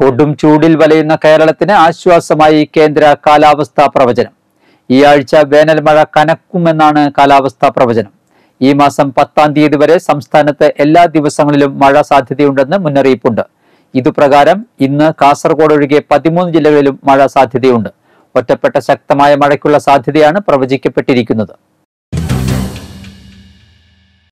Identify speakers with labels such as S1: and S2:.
S1: കൊടും ചൂടിൽ വലയുന്ന കേരളത്തിന് ആശ്വാസമായി കേന്ദ്ര കാലാവസ്ഥാ പ്രവചനം ഈ ആഴ്ച വേനൽ മഴ കനക്കുമെന്നാണ് കാലാവസ്ഥാ പ്രവചനം ഈ മാസം പത്താം തീയതി വരെ സംസ്ഥാനത്ത് എല്ലാ ദിവസങ്ങളിലും മഴ സാധ്യതയുണ്ടെന്ന് മുന്നറിയിപ്പുണ്ട് ഇതുപ്രകാരം ഇന്ന് കാസർഗോഡ് ഒഴികെ പതിമൂന്ന് ജില്ലകളിലും മഴ സാധ്യതയുണ്ട് ഒറ്റപ്പെട്ട ശക്തമായ മഴയ്ക്കുള്ള സാധ്യതയാണ് പ്രവചിക്കപ്പെട്ടിരിക്കുന്നത്